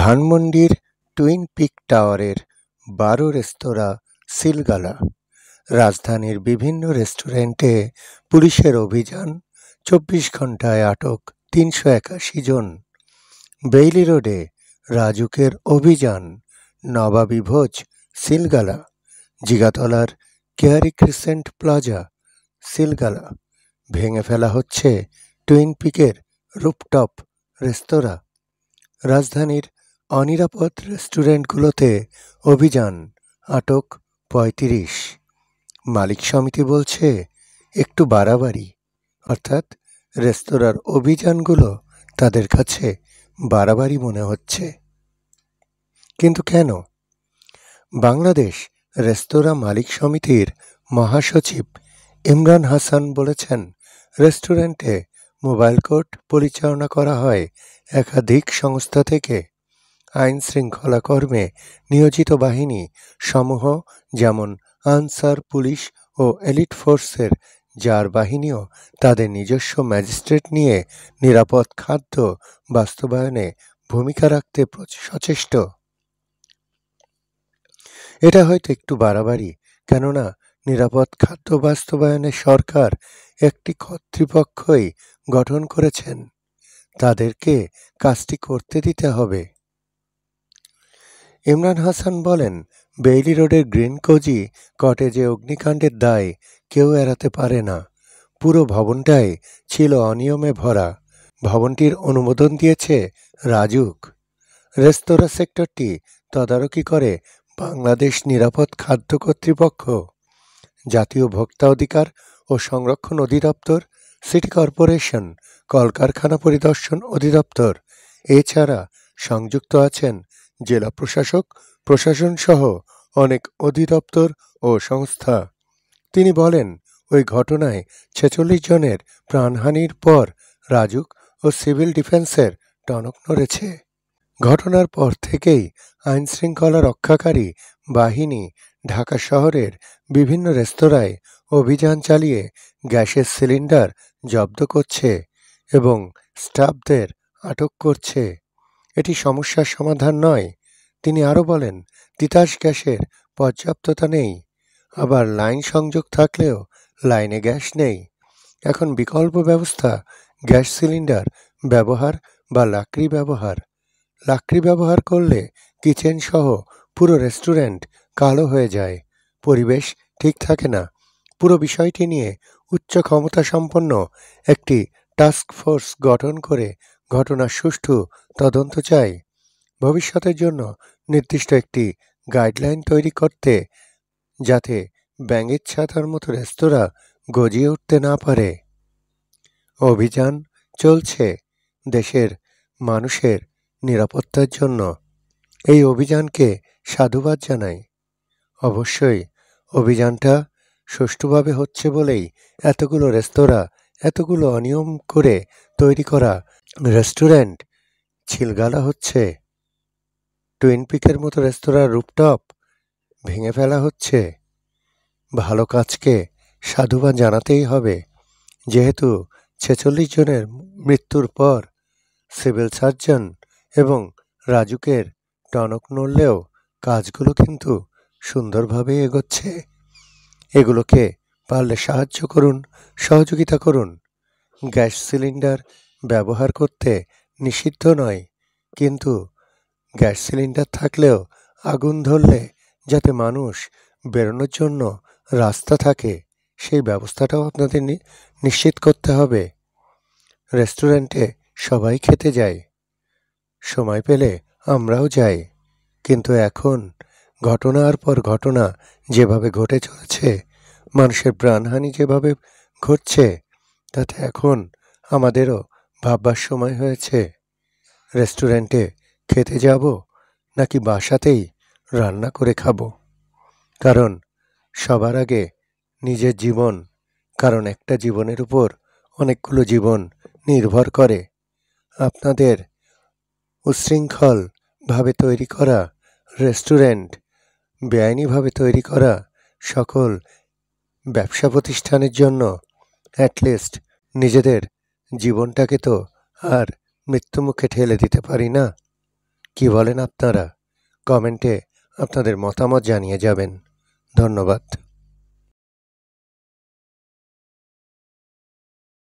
ধানমন্ডির twin pick টাওয়ারের বারো রেস্তোরাঁ সিলগালা রাজধানীর বিভিন্ন রেস্টুরেন্টে পুলিশের অভিযান চব্বিশ ঘন্টায় আটক তিনশো একাশি জন বেইলি রোডে রাজুকের অভিযান নবাবী ভোজ সিলগালা জিগাতলার কেয়ারি ক্রিসেন্ট প্লাজা সিলগালা ভেঙে ফেলা হচ্ছে টুইন পিকের রুপটপ রেস্তোরাঁ রাজধানীর অনিরাপদ রেস্টুরেন্টগুলোতে অভিযান আটক পঁয়ত্রিশ মালিক সমিতি বলছে একটু বাড়াবাড়ি অর্থাৎ রেস্তোরাঁর অভিযানগুলো তাদের কাছে বাড়াবাড়ি মনে হচ্ছে কিন্তু কেন বাংলাদেশ রেস্তোরাঁ মালিক সমিতির মহাসচিব ইমরান হাসান বলেছেন রেস্টুরেন্টে মোবাইল কোর্ট পরিচালনা করা হয় একাধিক সংস্থা থেকে আইন শৃঙ্খলা কর্মে নিয়োজিত বাহিনী সমূহ যেমন আনসার পুলিশ ও এলিট ফোর্সের যার বাহিনীও তাদের নিজস্ব ম্যাজিস্ট্রেট নিয়ে নিরাপদ খাদ্য বাস্তবায়নে ভূমিকা রাখতে সচেষ্ট এটা হয়তো একটু বাড়াবাড়ি কেননা নিরাপদ খাদ্য বাস্তবায়নে সরকার একটি কর্তৃপক্ষই গঠন করেছেন তাদেরকে কাজটি করতে দিতে হবে ইমরান হাসান বলেন বেইলি রোডের গ্রিন কোজি কটেজে অগ্নিকাণ্ডের দায় কেউ এড়াতে পারে না পুরো ভবনটাই ছিল অনিয়মে ভরা ভবনটির অনুমোদন দিয়েছে রাজুক রেস্তোরাঁ সেক্টরটি তদারকি করে বাংলাদেশ নিরাপদ খাদ্য কর্তৃপক্ষ জাতীয় ভোক্তা অধিকার ও সংরক্ষণ অধিদপ্তর সিটি কর্পোরেশন কলকারখানা পরিদর্শন অধিদপ্তর এছাড়া সংযুক্ত আছেন জেলা প্রশাসক প্রশাসনসহ অনেক অধিদপ্তর ও সংস্থা তিনি বলেন ওই ঘটনায় ছেচল্লিশ জনের প্রাণহানির পর রাজুক ও সিভিল ডিফেন্সের টনক নড়েছে ঘটনার পর থেকেই আইনশৃঙ্খলা রক্ষাকারী বাহিনী ঢাকা শহরের বিভিন্ন রেস্তোরাঁয় অভিযান চালিয়ে গ্যাসের সিলিন্ডার জব্দ করছে এবং স্টাফদের আটক করছে এটি সমস্যার সমাধান নয় তিনি আরও বলেন তিতাস গ্যাসের পর্যাপ্ততা নেই আবার লাইন সংযোগ থাকলেও লাইনে গ্যাস নেই এখন বিকল্প ব্যবস্থা গ্যাস সিলিন্ডার ব্যবহার বা লাকড়ি ব্যবহার লাকড়ি ব্যবহার করলে কিচেন সহ পুরো রেস্টুরেন্ট কালো হয়ে যায় পরিবেশ ঠিক থাকে না পুরো বিষয়টি নিয়ে উচ্চ ক্ষমতা সম্পন্ন একটি টাস্ক ফোর্স গঠন করে ঘটনার সুষ্ঠু তদন্ত চাই ভবিষ্যতের জন্য নির্দিষ্ট একটি গাইডলাইন তৈরি করতে যাতে ব্যাঙের ছাতার মতো রেস্তোরাঁ গজিয়ে উঠতে না পারে অভিযান চলছে দেশের মানুষের নিরাপত্তার জন্য এই অভিযানকে সাধুবাদ জানাই অবশ্যই অভিযানটা সুষ্ঠুভাবে হচ্ছে বলেই এতগুলো রেস্তোরাঁ এতগুলো অনিয়ম করে তৈরি করা রেস্টুরেন্ট ছিলগালা হচ্ছে টুইন পিকের মতো রেস্তোরাঁর রুপটপ ভেঙে ফেলা হচ্ছে ভালো কাজকে সাধুবাদ জানাতেই হবে যেহেতু ছেচল্লিশ জনের মৃত্যুর পর সিভিল সার্জন এবং রাজুকের টনক নড়লেও কাজগুলো কিন্তু সুন্দরভাবে এগোচ্ছে এগুলোকে পারলে সাহায্য করুন সহযোগিতা করুন গ্যাস সিলিন্ডার ব্যবহার করতে নিষিদ্ধ নয় কিন্তু গ্যাস সিলিন্ডার থাকলেও আগুন ধরলে যাতে মানুষ বেরোনোর জন্য রাস্তা থাকে সেই ব্যবস্থাটাও আপনাদের নিশ্চিত করতে হবে রেস্টুরেন্টে সবাই খেতে যায় সময় পেলে আমরাও যাই কিন্তু এখন ঘটনার পর ঘটনা যেভাবে ঘটে চলেছে মানুষের প্রাণহানি যেভাবে ঘটছে তাতে এখন আমাদেরও ভাববার সময় হয়েছে রেস্টুরেন্টে খেতে যাব নাকি বাসাতেই রান্না করে খাব কারণ সবার আগে নিজের জীবন কারণ একটা জীবনের উপর অনেকগুলো জীবন নির্ভর করে আপনাদের উচ্ছৃঙ্খলভাবে তৈরি করা রেস্টুরেন্ট বেআইনিভাবে তৈরি করা সকল ব্যবসা প্রতিষ্ঠানের জন্য অ্যাটলিস্ট নিজেদের জীবনটাকে তো আর মৃত্যুমুখে ঠেলে দিতে পারি না কি বলেন আপনারা কমেন্টে আপনাদের মতামত জানিয়ে যাবেন ধন্যবাদ